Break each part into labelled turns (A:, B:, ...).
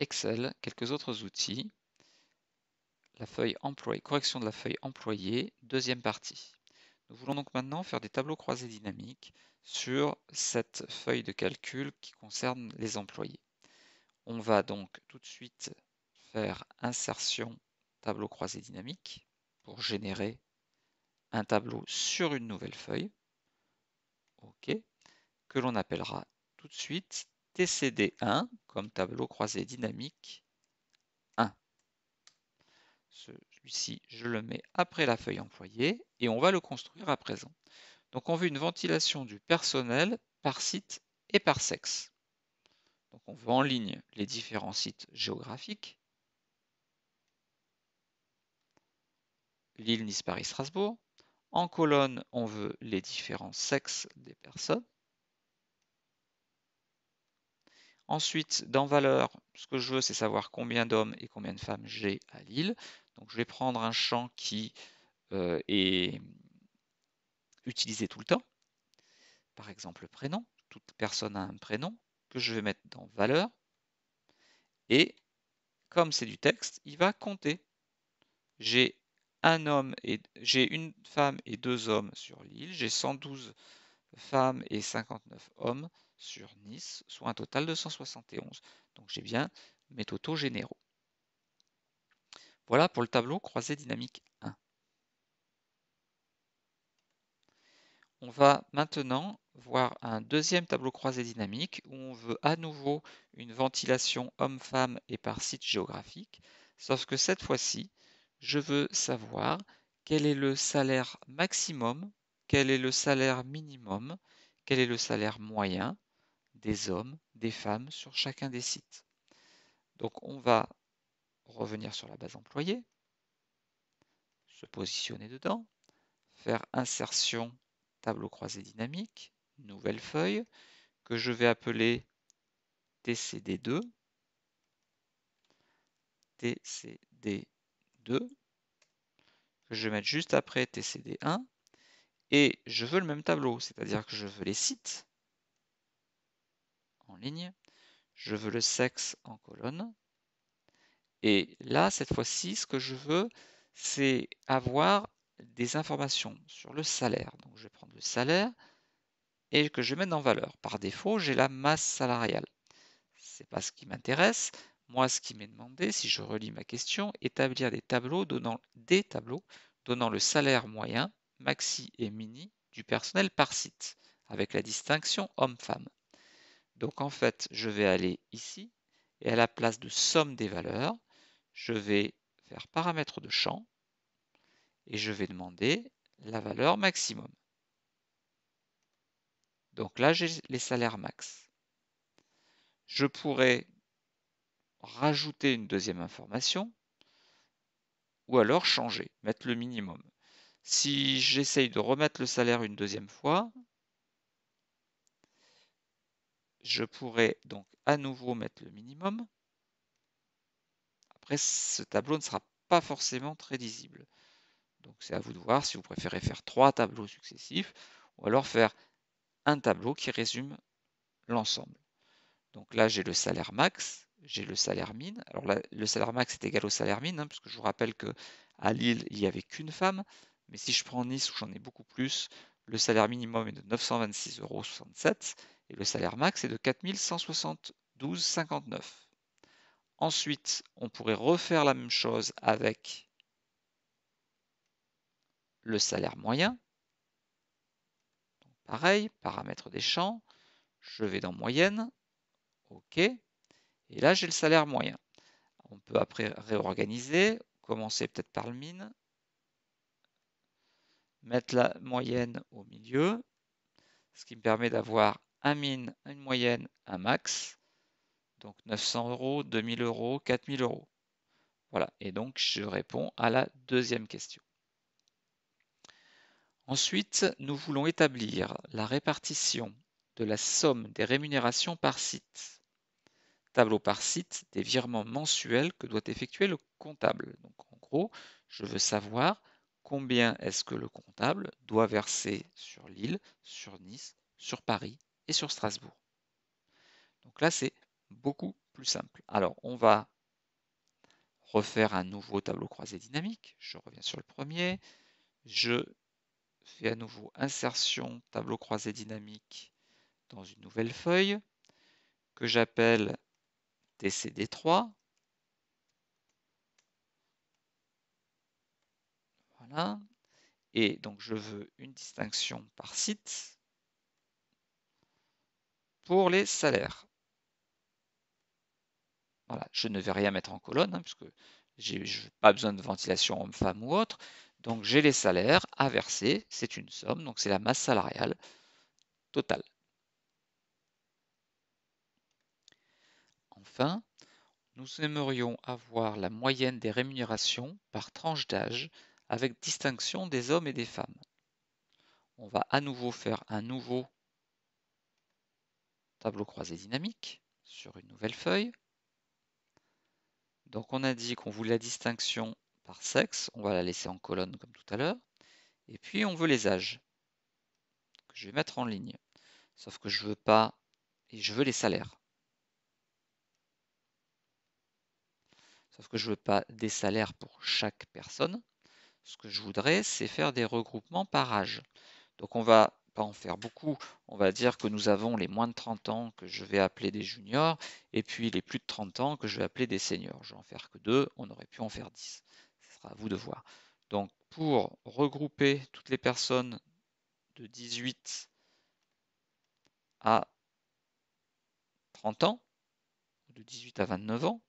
A: Excel, quelques autres outils, la feuille employée, correction de la feuille employée, deuxième partie. Nous voulons donc maintenant faire des tableaux croisés dynamiques sur cette feuille de calcul qui concerne les employés. On va donc tout de suite faire insertion tableau croisé dynamique pour générer un tableau sur une nouvelle feuille, OK, que l'on appellera tout de suite TCD1 comme tableau croisé dynamique 1. Celui-ci, je le mets après la feuille employée et on va le construire à présent. Donc on veut une ventilation du personnel par site et par sexe. Donc on veut en ligne les différents sites géographiques. Lille, Nice, Paris, Strasbourg. En colonne, on veut les différents sexes des personnes. Ensuite, dans valeur, ce que je veux, c'est savoir combien d'hommes et combien de femmes j'ai à l'île. Donc je vais prendre un champ qui euh, est utilisé tout le temps. Par exemple, prénom. Toute personne a un prénom que je vais mettre dans valeur. Et comme c'est du texte, il va compter. J'ai un homme et j'ai une femme et deux hommes sur l'île. J'ai 112 femmes et 59 hommes sur Nice, soit un total de 171. Donc j'ai bien mes totaux généraux. Voilà pour le tableau croisé dynamique 1. On va maintenant voir un deuxième tableau croisé dynamique où on veut à nouveau une ventilation homme-femme et par site géographique, sauf que cette fois-ci, je veux savoir quel est le salaire maximum, quel est le salaire minimum, quel est le salaire moyen, des hommes, des femmes sur chacun des sites. Donc on va revenir sur la base employée, se positionner dedans, faire insertion tableau croisé dynamique, nouvelle feuille, que je vais appeler TCD2, TCD2, que je vais mettre juste après TCD1, et je veux le même tableau, c'est-à-dire que je veux les sites, en ligne, je veux le sexe en colonne. Et là, cette fois-ci, ce que je veux, c'est avoir des informations sur le salaire. Donc je vais prendre le salaire et que je mets en valeur. Par défaut, j'ai la masse salariale. Ce n'est pas ce qui m'intéresse. Moi, ce qui m'est demandé, si je relis ma question, établir des tableaux donnant des tableaux donnant le salaire moyen, maxi et mini du personnel par site, avec la distinction homme-femme. Donc en fait, je vais aller ici et à la place de somme des valeurs, je vais faire paramètre de champ et je vais demander la valeur maximum. Donc là, j'ai les salaires max. Je pourrais rajouter une deuxième information ou alors changer, mettre le minimum. Si j'essaye de remettre le salaire une deuxième fois, je pourrais donc à nouveau mettre le minimum. Après, ce tableau ne sera pas forcément très lisible. Donc c'est à vous de voir si vous préférez faire trois tableaux successifs ou alors faire un tableau qui résume l'ensemble. Donc là, j'ai le salaire max, j'ai le salaire mine. Alors le salaire max est égal au salaire mine, hein, puisque je vous rappelle que à Lille, il n'y avait qu'une femme. Mais si je prends Nice, où j'en ai beaucoup plus, le salaire minimum est de 926,67 euros et le salaire max est de 4172,59. Ensuite, on pourrait refaire la même chose avec le salaire moyen. pareil, paramètres des champs, je vais dans moyenne, OK, et là j'ai le salaire moyen. On peut après réorganiser, commencer peut-être par le mine, mettre la moyenne au milieu, ce qui me permet d'avoir un min, une moyenne, un max. Donc 900 euros, 2000 euros, 4000 euros. Voilà, et donc je réponds à la deuxième question. Ensuite, nous voulons établir la répartition de la somme des rémunérations par site. Tableau par site des virements mensuels que doit effectuer le comptable. Donc en gros, je veux savoir combien est-ce que le comptable doit verser sur Lille, sur Nice, sur Paris, et sur Strasbourg. Donc là, c'est beaucoup plus simple. Alors, on va refaire un nouveau tableau croisé dynamique. Je reviens sur le premier. Je fais à nouveau insertion tableau croisé dynamique dans une nouvelle feuille que j'appelle TCD3. Voilà. Et donc je veux une distinction par site pour les salaires. Voilà, je ne vais rien mettre en colonne, hein, puisque je n'ai pas besoin de ventilation homme-femme ou autre. Donc j'ai les salaires à verser, c'est une somme, donc c'est la masse salariale totale. Enfin, nous aimerions avoir la moyenne des rémunérations par tranche d'âge avec distinction des hommes et des femmes. On va à nouveau faire un nouveau tableau croisé dynamique sur une nouvelle feuille. Donc on a dit qu'on voulait la distinction par sexe, on va la laisser en colonne comme tout à l'heure. Et puis on veut les âges, que je vais mettre en ligne. Sauf que je veux pas, et je veux les salaires. Sauf que je veux pas des salaires pour chaque personne. Ce que je voudrais, c'est faire des regroupements par âge. Donc on va pas en faire beaucoup. On va dire que nous avons les moins de 30 ans que je vais appeler des juniors, et puis les plus de 30 ans que je vais appeler des seniors. Je vais en faire que deux, on aurait pu en faire 10. Ce sera à vous de voir. Donc pour regrouper toutes les personnes de 18 à 30 ans, de 18 à 29 ans,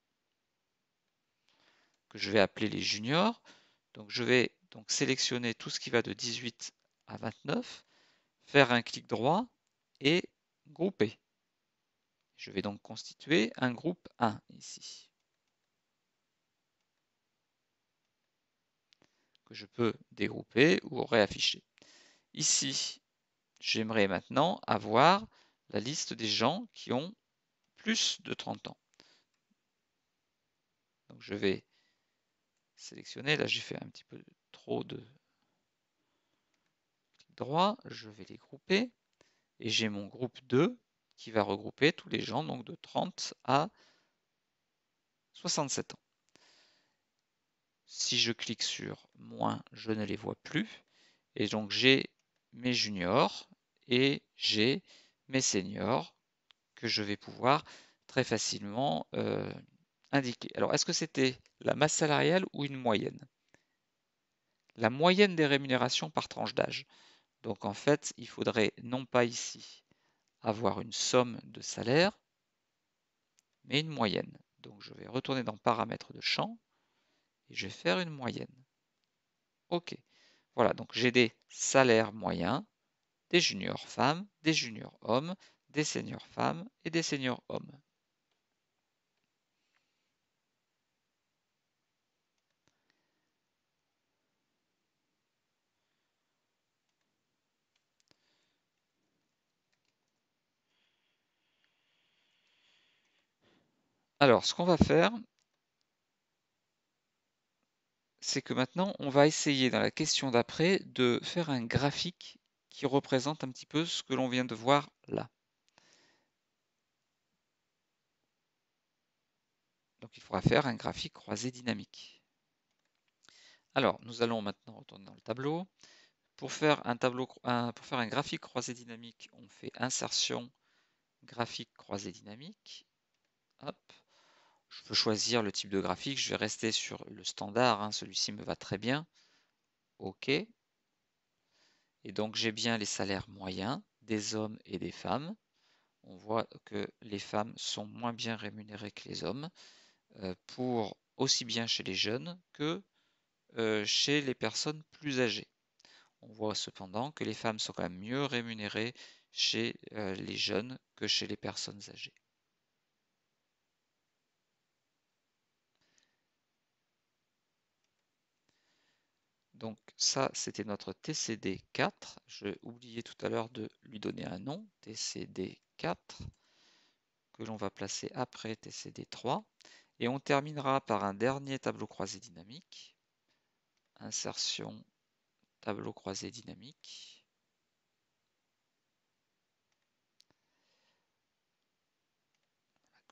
A: que je vais appeler les juniors. Donc je vais donc sélectionner tout ce qui va de 18 à 29 faire un clic droit et grouper. Je vais donc constituer un groupe 1 ici. Que je peux dégrouper ou réafficher. Ici, j'aimerais maintenant avoir la liste des gens qui ont plus de 30 ans. Donc je vais sélectionner, là j'ai fait un petit peu trop de droit, je vais les grouper et j'ai mon groupe 2 qui va regrouper tous les gens donc de 30 à 67 ans. Si je clique sur moins, je ne les vois plus. Et donc j'ai mes juniors et j'ai mes seniors que je vais pouvoir très facilement euh, indiquer. Alors est-ce que c'était la masse salariale ou une moyenne La moyenne des rémunérations par tranche d'âge. Donc en fait, il faudrait non pas ici avoir une somme de salaire, mais une moyenne. Donc je vais retourner dans paramètres de champ et je vais faire une moyenne. OK. Voilà, donc j'ai des salaires moyens, des juniors femmes, des juniors hommes, des seniors femmes et des seniors hommes. Alors, ce qu'on va faire, c'est que maintenant, on va essayer dans la question d'après de faire un graphique qui représente un petit peu ce que l'on vient de voir là. Donc il faudra faire un graphique croisé dynamique. Alors, nous allons maintenant retourner dans le tableau. Pour faire un, tableau, pour faire un graphique croisé dynamique, on fait insertion, graphique croisé dynamique. Hop. Je peux choisir le type de graphique. Je vais rester sur le standard. Hein, celui-ci me va très bien. OK. Et donc, j'ai bien les salaires moyens des hommes et des femmes. On voit que les femmes sont moins bien rémunérées que les hommes, euh, pour aussi bien chez les jeunes que euh, chez les personnes plus âgées. On voit cependant que les femmes sont quand même mieux rémunérées chez euh, les jeunes que chez les personnes âgées. Donc ça, c'était notre TCD4. J'ai oublié tout à l'heure de lui donner un nom, TCD4, que l'on va placer après TCD3. Et on terminera par un dernier tableau croisé dynamique. Insertion, tableau croisé dynamique.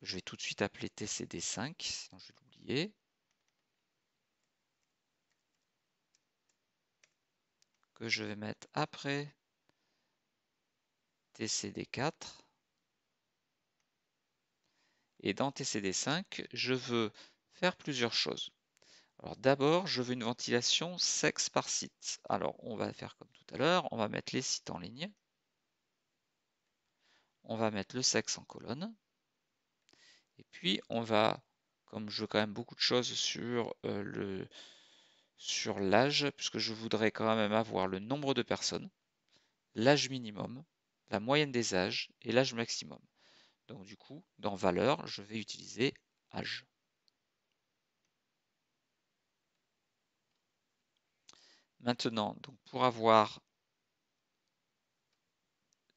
A: je vais tout de suite appeler TCD5, sinon je vais l'oublier. je vais mettre après TCD4. Et dans TCD5, je veux faire plusieurs choses. Alors d'abord, je veux une ventilation sexe par site. Alors on va faire comme tout à l'heure, on va mettre les sites en ligne. On va mettre le sexe en colonne. Et puis on va, comme je veux quand même beaucoup de choses sur euh, le, sur l'âge, puisque je voudrais quand même avoir le nombre de personnes, l'âge minimum, la moyenne des âges et l'âge maximum. Donc du coup, dans valeur, je vais utiliser âge. Maintenant, donc pour avoir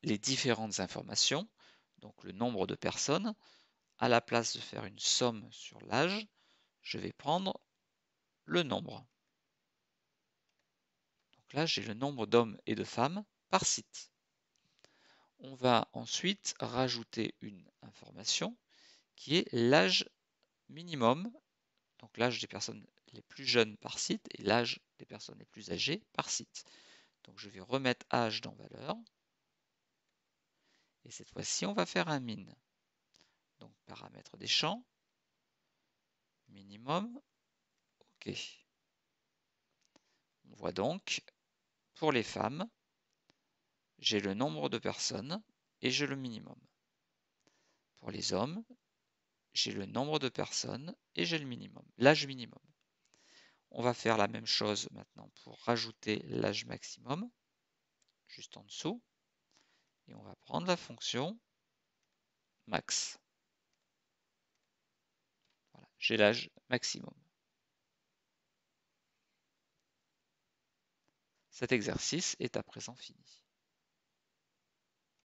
A: les différentes informations, donc le nombre de personnes, à la place de faire une somme sur l'âge, je vais prendre le nombre. Donc là, j'ai le nombre d'hommes et de femmes par site. On va ensuite rajouter une information qui est l'âge minimum, donc l'âge des personnes les plus jeunes par site et l'âge des personnes les plus âgées par site. Donc je vais remettre âge dans valeur. Et cette fois-ci, on va faire un min. Donc paramètre des champs, minimum, OK. On voit donc pour les femmes, j'ai le nombre de personnes et j'ai le minimum. Pour les hommes, j'ai le nombre de personnes et j'ai le minimum, l'âge minimum. On va faire la même chose maintenant pour rajouter l'âge maximum, juste en dessous. Et on va prendre la fonction max. Voilà, j'ai l'âge maximum. Cet exercice est à présent fini.